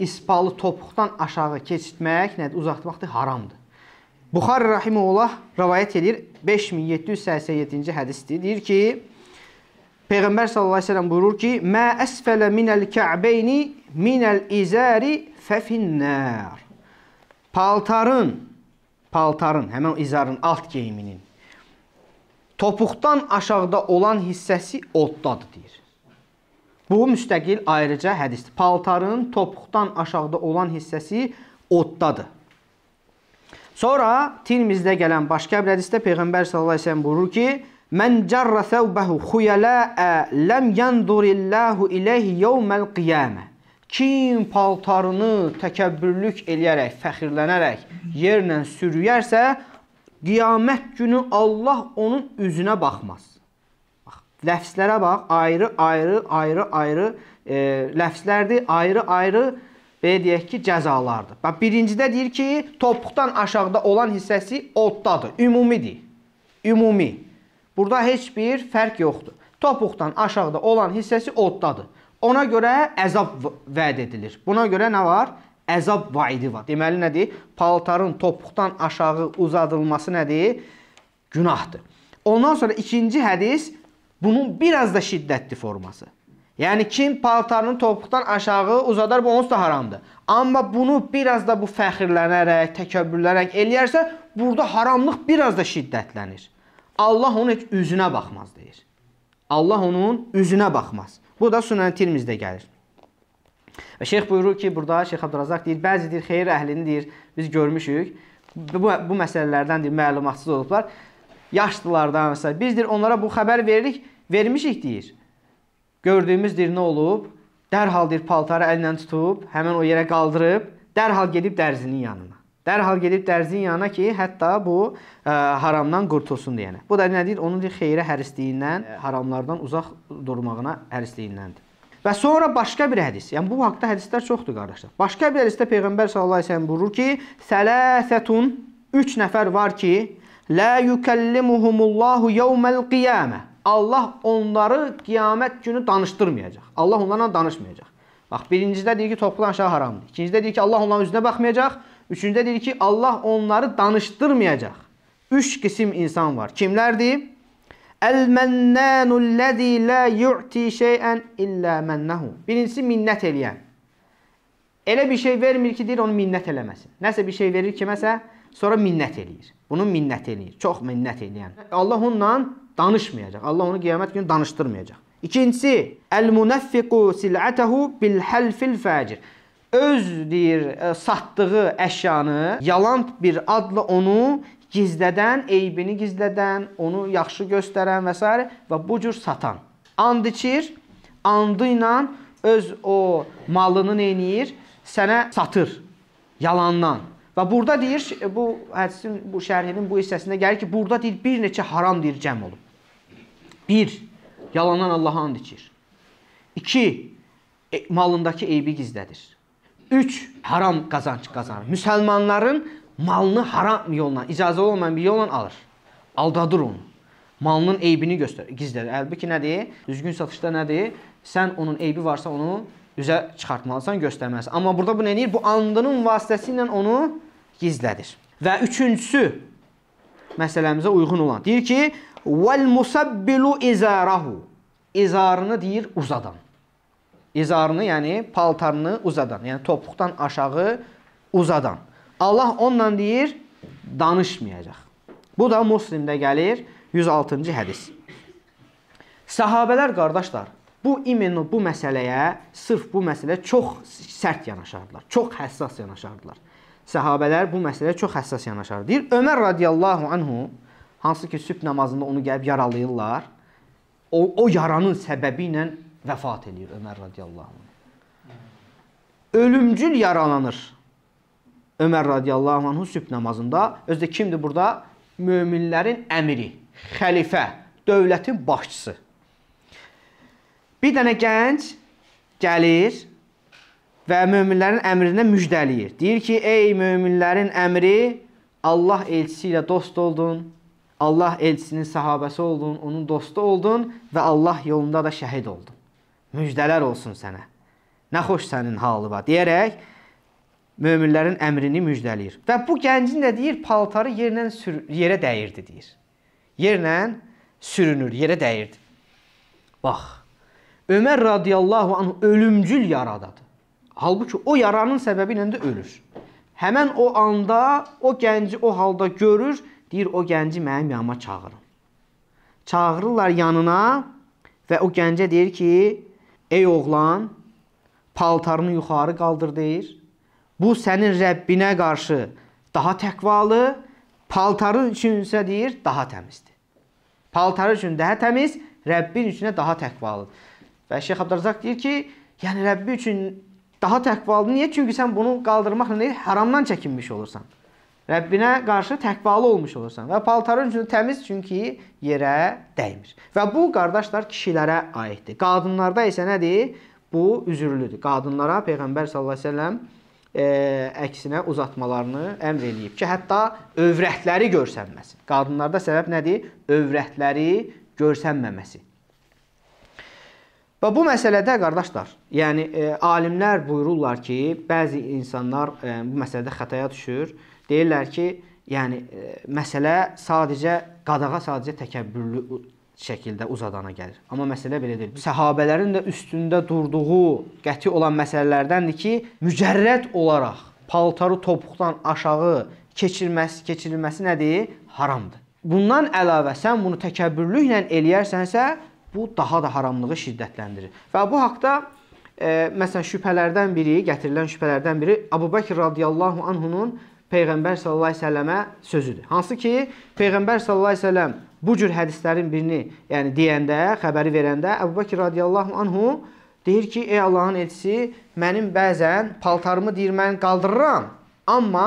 ispalı topuqdan aşağı keçirtmək, nədir, uzatmaqdır, haramdır. Buxar Rahimullah rəvayət edir 5787-ci hədisdir. Deyir ki, Peyğəmbər sallallahu əleyhi və səlləm buyurur ki: "Mə əsfələ minəl kə'bəyni minəl izari fəfinnər." Paltarın, paltarın, həmin o izarın alt geyiminin topuqdan aşağıda olan hissəsi oddadır deyir. Bu müstəqil ayrıca hədisdir. Paltarın topuqdan aşağıda olan hissəsi oddadır. Sonra Tirmizdə gələn başqa bir hədisdə Peyğəmbər sallallahu əleyhi və səlləm buyurur ki: "Mən cərrə səvbəhu xuyala'a lam yanzurillahu ilayhi yawmal qiyamə." Kim paltarını təkəbbürlük eləyərək, fəxirlənərək yerlə sürüyərsə, qiyamət günü Allah onun üzünə baxmaz. Ləfslərə bax, ayrı, ayrı, ayrı, ayrı e, ləfslərdir, ayrı, ayrı belə deyək ki, cəzalardır. Bax, birincidə deyir ki, topuqdan aşağıda olan hissəsi oddadır, ümumidir. Ümumi. Burada heç bir fərq yoxdur. Topuqdan aşağıda olan hissəsi oddadır. Ona görə əzab vəd edilir. Buna görə nə var? Əzab vaidi var. Deməli nədir? Paltarın topuqdan aşağı uzadılması nədir? Günahdır. Ondan sonra ikinci hədis Bunun biraz da şiddətli forması. Yəni kim paltarını topuqdan aşağı uzadar, bu onsuz da haramdır. Amma bunu biraz da bu fəxirlənərək, təkəbbürlərək eləyərsə, burada haramlıq biraz da şiddətlənir. Allah onun heç üzünə baxmaz deyir. Allah onun üzünə baxmaz. Bu da Sunan Tirmizdə gəlir. Və şeyx buyurur ki, burada Şeyx Abdurazaq deyir, bəzi deyir, xeyir əhlini deyir, biz görmüşük. Bu, bu məsələlərdən deyir, məlumatsız olublar yaşlılardan məsələn. Biz deyir onlara bu xəbər veririk vermişik deyir. Gördüyümüz deyir nə olub? Dərhal deyir paltarı əllə tutub, həmin o yerə qaldırıb, dərhal gedib dərzinin yanına. Dərhal gedib dərzinin yanına ki, hətta bu ə, e, haramdan qurtulsun deyənə. Bu da nədir? Onun deyir xeyrə hərisliyindən, e, haramlardan uzaq durmağına hərisliyindəndir. Və sonra başqa bir hədis. Yəni bu haqqda hədislər çoxdur qardaşlar. Başqa bir hədisdə Peyğəmbər sallallahu əleyhi və səlləm buyurur ki, "Səlasətun" 3 nəfər var ki, "Lə yukəllimuhumullahu yevməl qiyamə." Allah onları qiyamət günü danışdırmayacaq. Allah onlarla danışmayacaq. Bax, birincidə deyir ki, toplan aşağı haramdır. İkincidə deyir ki, Allah onların üzünə baxmayacaq. Üçüncüdə deyir ki, Allah onları danışdırmayacaq. Üç qisim insan var. Kimlərdir? Əl-mənnanullezî lâ yu'ti şey'en illâ mənnehu. Birincisi minnət eləyən. Elə bir şey vermir ki, deyir onu minnət eləməsin. Nəsə bir şey verir kiməsə, sonra minnət eləyir. Bunu minnət eləyir. Çox minnət eləyən. Allah onunla danışmayacaq. Allah onu qiyamət günü danışdırmayacaq. İkincisi, el-munaffiqu sil'atahu bil halfil facir. Öz deyir e, satdığı əşyanı yalan bir adla onu gizlədən, eybini gizlədən, onu yaxşı göstərən və s. və bu cür satan. And içir, andı ilə öz o malını eləyir, sənə satır yalandan. Və burada deyir, bu hədisin bu şərhinin bu hissəsində gəlir ki, burada deyir bir neçə haram deyir cəm olub. Bir, yalandan Allaha and içir. İki, e, malındakı eybi gizlədir. Üç, haram qazanc qazanır. Müsəlmanların malını haram yolla, icazə olmayan bir yolla alır. Aldadır onu. Malının eybini göstərir, gizlədir. Əlbəttə nədir? Düzgün satışda nədir? Sən onun eybi varsa onu üzə çıxartmalısan, göstərməlisən. Amma burada bu nə edir? Bu andının vasitəsilə onu gizlədir. Və üçüncüsü məsələmizə uyğun olan. Deyir ki, Vəl musabbilu izarahu. İzarını deyir uzadan. İzarını, yəni paltarını uzadan, yəni topuqdan aşağı uzadan. Allah onunla deyir danışmayacaq. Bu da Müslimdə gəlir 106-cı hədis. Səhabələr qardaşlar, bu imенно bu məsələyə, sırf bu məsələ çox sərt yanaşardılar, çox həssas yanaşardılar. Səhabələr bu məsələyə çox həssas yanaşardı. Deyir Ömər radiyallahu anhu Hansı ki, sübh namazında onu gəlib yaralayırlar. O, o yaranın səbəbi ilə vəfat eləyir Ömər radiyallahu anh. Ölümcül yaralanır Ömər radiyallahu anhu sübh namazında. Özü də kimdir burada? Möminlərin əmiri, xəlifə, dövlətin başçısı. Bir dənə gənc gəlir, və möminlərin əmrinə müjdələyir. Deyir ki, ey möminlərin əmri, Allah elçisi ilə dost oldun Allah elçisinin sahabəsi oldun, onun dostu oldun və Allah yolunda da şəhid oldun. Müjdələr olsun sənə. Nə xoş sənin halıva deyərək möminlərin əmrini müjdələyir. Və bu gəncin də deyir, paltarı yerlə yerə dəyirdi deyir. Yerlə sürünür, yerə dəyirdi. Bax. Ömər radiyallahu anh ölümcül yaradadır. Halbuki o yaranın səbəbi ilə də ölür. Həmən o anda o gənci o halda görür Deyir o gənci mənim yanıma çağırın. Çağırırlar yanına və o gəncə deyir ki, ey oğlan, paltarını yuxarı qaldır deyir. Bu sənin Rəbbinə qarşı daha təqvalı, paltarın üçünsə deyir, daha təmizdir. Paltarı üçün daha təmiz, Rəbbin üçünə daha təqvalı. Və Şeyx Abdurrazaq deyir ki, yəni Rəbbi üçün daha təqvalı. Niyə? Çünki sən bunu qaldırmaqla nə, haramdan çəkinmiş olursan. Rəbbinə qarşı təqvalı olmuş olursan və paltarın üçün təmiz çünki yerə dəymir. Və bu qardaşlar kişilərə aiddir. Qadınlarda isə nədir? Bu üzürlüdür. Qadınlara Peyğəmbər sallallahu əleyhi və səlləm e, əksinə uzatmalarını əmr eləyib ki, hətta övrətləri görsənməsin. Qadınlarda səbəb nədir? Övrətləri görsənməməsi. Və bu məsələdə qardaşlar, yəni e, alimlər buyururlar ki, bəzi insanlar e, bu məsələdə xətaya düşür. E, Deyirlər ki, yəni e, məsələ sadəcə qadağa sadəcə təkəbbürlü şəkildə uzadana gəlir. Amma məsələ belə deyil. Səhabələrin də üstündə durduğu qəti olan məsələlərdəndir ki, mücərrəd olaraq paltarı topuqdan aşağı keçirməsi, keçirilməsi nədir? Haramdır. Bundan əlavə sən bunu təkəbbürlüklə eləyərsənsə, bu daha da haramlığı şiddətləndirir. Və bu haqqda e, məsələn şübhələrdən biri, gətirilən şübhələrdən biri Əbu Bəkr radiyallahu anhunun Peyğəmbər sallallahu əleyhi və səlləmə sözüdür. Hansı ki, Peyğəmbər sallallahu əleyhi və səlləm bu cür hədislərin birini, yəni deyəndə, xəbəri verəndə Əbu Bəkr radiyallahu anhu deyir ki, ey Allahın elçisi, mənim bəzən paltarımı deyir mən qaldırıram, amma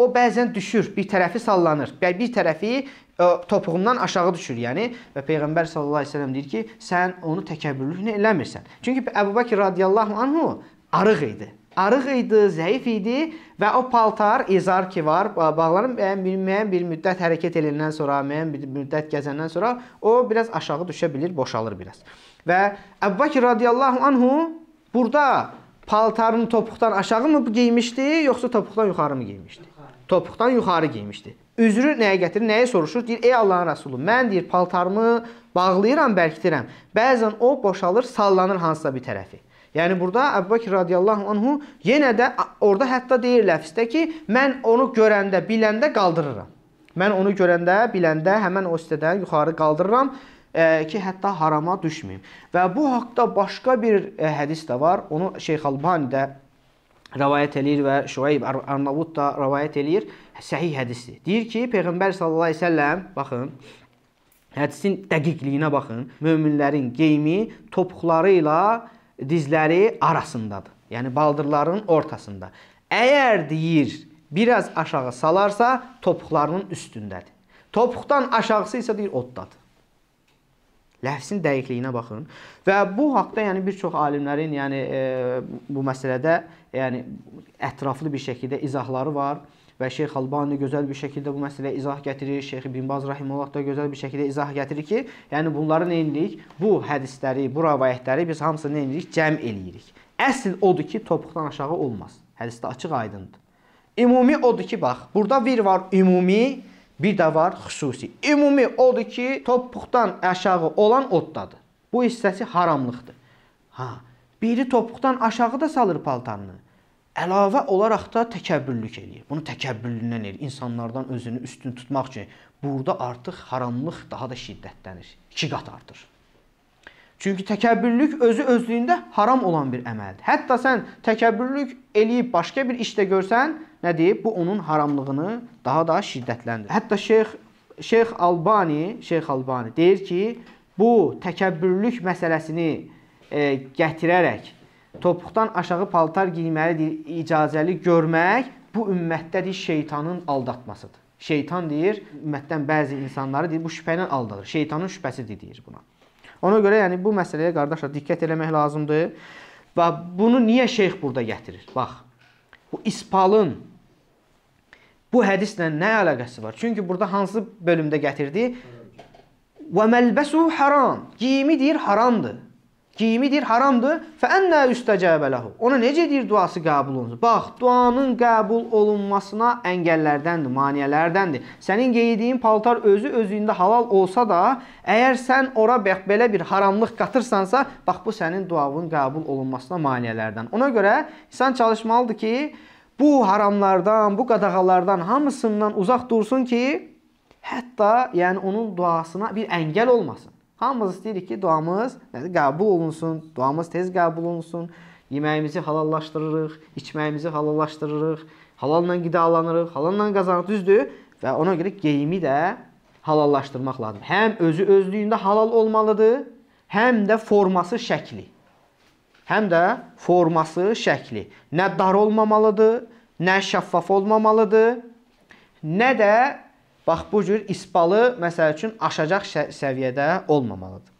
o bəzən düşür, bir tərəfi sallanır. Bir tərəfi ə, e, topuğumdan aşağı düşür, yəni və Peyğəmbər sallallahu əleyhi və səlləm deyir ki, sən onu təkəbbürlüklə eləmirsən. Çünki Əbu Bəkr radiyallahu anhu arıq idi arıq idi, zəif idi və o paltar izar ki var, bağlanıb müəyyən bir müddət hərəkət edəndən sonra, müəyyən bir müddət gəzəndən sonra o biraz aşağı düşə bilir, boşalır biraz. Və Əbbəkir radiyallahu anhu burada paltarını topuqdan aşağı mı geymişdi, yoxsa topuqdan yuxarı mı geymişdi? Topuqdan yuxarı geymişdi. Üzrü nəyə gətirir, nəyə soruşur? Deyir, ey Allahın Rasulü, mən deyir, paltarımı bağlayıram, bərkitirəm. Bəzən o boşalır, sallanır hansısa bir tərəfi. Yəni burada Əbubəkir radiyallahu anhu yenə də orada hətta deyir ləfsdə ki, mən onu görəndə, biləndə qaldırıram. Mən onu görəndə, biləndə həmin o hissədən yuxarı qaldırıram e, ki, hətta harama düşməyim. Və bu haqqda başqa bir e, hədis də var. Onu Şeyx Albani də rivayet eləyir və Şuayb Arnavut da rivayet eləyir. Səhih hədisdir. Deyir ki, Peyğəmbər sallallahu əleyhi və səlləm baxın Hədisin dəqiqliyinə baxın. Möminlərin geyimi topuqları ilə dizləri arasındadır. Yəni baldırların ortasında. Əgər deyir, biraz aşağı salarsa, topuqlarının üstündədir. Topuqdan aşağısı isə deyir oddadır. Ləfsin dəqiqliyinə baxın. Və bu haqqda yəni bir çox alimlərin yəni e, bu məsələdə yəni ətraflı bir şəkildə izahları var və Şeyx Albani gözəl bir şəkildə bu məsələyə izah gətirir. Şeyx İbn Baz rahimehullah da gözəl bir şəkildə izah gətirir ki, yəni bunları nə edirik? Bu hədisləri, bu rivayətləri biz hamısını nə edirik? Cəm eləyirik. Əsl odur ki, topuqdan aşağı olmaz. Hədisdə açıq aydındır. Ümumi odur ki, bax, burada bir var ümumi, bir də var xüsusi. Ümumi odur ki, topuqdan aşağı olan oddadır. Bu hissəsi haramlıqdır. Ha, biri topuqdan aşağı da salır paltarını. Əlavə olaraq da təkəbbürlük eləyir. Bunu təkəbbürlündən eləyir. İnsanlardan özünü üstün tutmaq üçün burada artıq haramlıq daha da şiddətlənir. 2 qat artır. Çünki təkəbbürlük özü özlüyündə haram olan bir əməldir. Hətta sən təkəbbürlük eləyib başqa bir işdə görsən, nə deyib? Bu onun haramlığını daha da şiddətləndirir. Hətta Şeyx Şeyx Albani, Şeyx Albani deyir ki, bu təkəbbürlük məsələsini e, gətirərək Topuqdan aşağı paltar geyməlidir icazəli görmək bu ümmətdədir şeytanın aldatmasıdır. Şeytan deyir, ümmətdən bəzi insanları deyir, bu şübhə ilə aldadır. Şeytanın şübhəsidir deyir buna. Ona görə yəni bu məsələyə qardaşlar diqqət eləmək lazımdır. Və bunu niyə şeyx burada gətirir? Bax. Bu ispalın bu hədislə nə əlaqəsi var? Çünki burada hansı bölümdə gətirdi? Və məlbəsu haram. Geyimi deyir haramdır giyimidir, haramdır. Fəənnə üstəcəbə ləhu. Ona necə deyir duası qəbul olunur? Bax, duanın qəbul olunmasına əngəllərdəndir, maneələrdəndir. Sənin geydiyin paltar özü özündə halal olsa da, əgər sən ora belə bir haramlıq qatırsansa, bax bu sənin duavın qəbul olunmasına maneələrdən. Ona görə insan çalışmalıdır ki, bu haramlardan, bu qadağalardan hamısından uzaq dursun ki, hətta yəni onun duasına bir əngəl olmasın. Hamımız istəyirik ki, duamız nədir? Qəbul olunsun, duamız tez qəbul olunsun. Yeməyimizi halallaşdırırıq, içməyimizi halallaşdırırıq, halalla qidalanırıq, halalla qazanırıq, düzdür? Və ona görə geyimi də halallaşdırmaq lazımdır. Həm özü özlüyündə halal olmalıdır, həm də forması şəkli. Həm də forması şəkli. Nə dar olmamalıdır, nə şəffaf olmamalıdır, nə də Bax bu cür ispalı məsəl üçün aşacaq səviyyədə olmamalıdır.